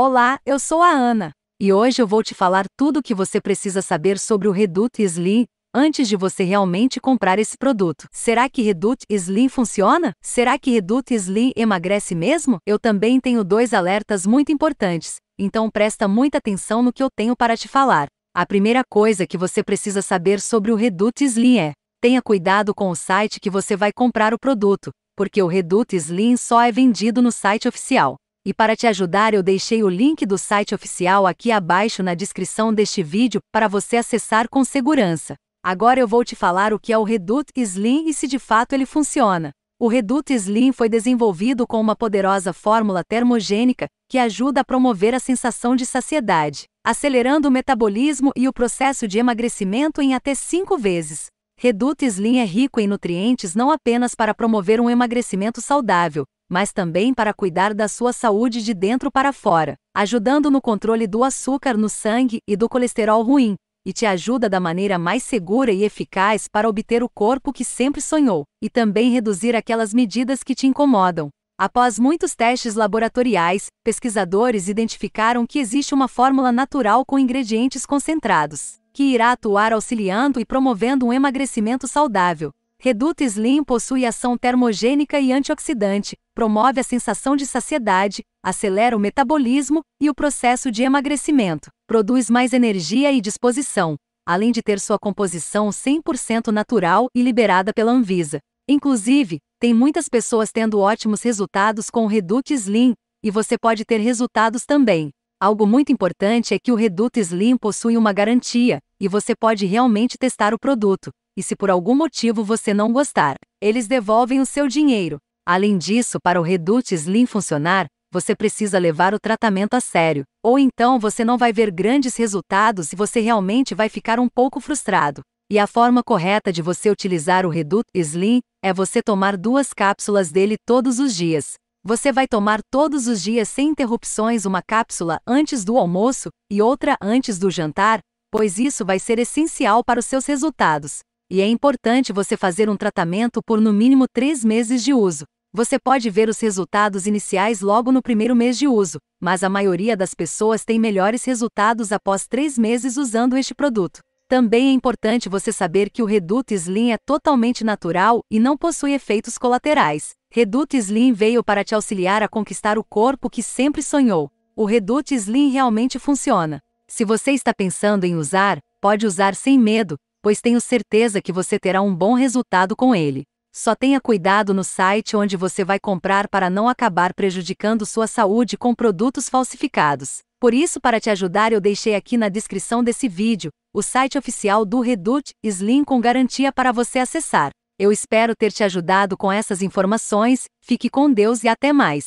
Olá, eu sou a Ana. E hoje eu vou te falar tudo o que você precisa saber sobre o Reduct Slim antes de você realmente comprar esse produto. Será que Reduct Slim funciona? Será que Reduct Slim emagrece mesmo? Eu também tenho dois alertas muito importantes, então presta muita atenção no que eu tenho para te falar. A primeira coisa que você precisa saber sobre o Reduct Slim é: tenha cuidado com o site que você vai comprar o produto, porque o Reduct Slim só é vendido no site oficial. E para te ajudar, eu deixei o link do site oficial aqui abaixo na descrição deste vídeo para você acessar com segurança. Agora eu vou te falar o que é o Redut Slim e se de fato ele funciona. O Redut Slim foi desenvolvido com uma poderosa fórmula termogênica que ajuda a promover a sensação de saciedade, acelerando o metabolismo e o processo de emagrecimento em até 5 vezes. Redut Slim é rico em nutrientes não apenas para promover um emagrecimento saudável, mas também para cuidar da sua saúde de dentro para fora, ajudando no controle do açúcar no sangue e do colesterol ruim, e te ajuda da maneira mais segura e eficaz para obter o corpo que sempre sonhou, e também reduzir aquelas medidas que te incomodam. Após muitos testes laboratoriais, pesquisadores identificaram que existe uma fórmula natural com ingredientes concentrados, que irá atuar auxiliando e promovendo um emagrecimento saudável, Reduto Slim possui ação termogênica e antioxidante, promove a sensação de saciedade, acelera o metabolismo e o processo de emagrecimento, produz mais energia e disposição, além de ter sua composição 100% natural e liberada pela Anvisa. Inclusive, tem muitas pessoas tendo ótimos resultados com o Reduto Slim, e você pode ter resultados também. Algo muito importante é que o Reduto Slim possui uma garantia, e você pode realmente testar o produto e se por algum motivo você não gostar, eles devolvem o seu dinheiro. Além disso, para o Reduct Slim funcionar, você precisa levar o tratamento a sério, ou então você não vai ver grandes resultados e você realmente vai ficar um pouco frustrado. E a forma correta de você utilizar o Redut Slim é você tomar duas cápsulas dele todos os dias. Você vai tomar todos os dias sem interrupções uma cápsula antes do almoço e outra antes do jantar, pois isso vai ser essencial para os seus resultados. E é importante você fazer um tratamento por no mínimo 3 meses de uso. Você pode ver os resultados iniciais logo no primeiro mês de uso, mas a maioria das pessoas tem melhores resultados após 3 meses usando este produto. Também é importante você saber que o Reduto Slim é totalmente natural e não possui efeitos colaterais. Reduto Slim veio para te auxiliar a conquistar o corpo que sempre sonhou. O Reduto Slim realmente funciona. Se você está pensando em usar, pode usar sem medo, pois tenho certeza que você terá um bom resultado com ele. Só tenha cuidado no site onde você vai comprar para não acabar prejudicando sua saúde com produtos falsificados. Por isso, para te ajudar, eu deixei aqui na descrição desse vídeo o site oficial do Redut Slim com garantia para você acessar. Eu espero ter te ajudado com essas informações, fique com Deus e até mais!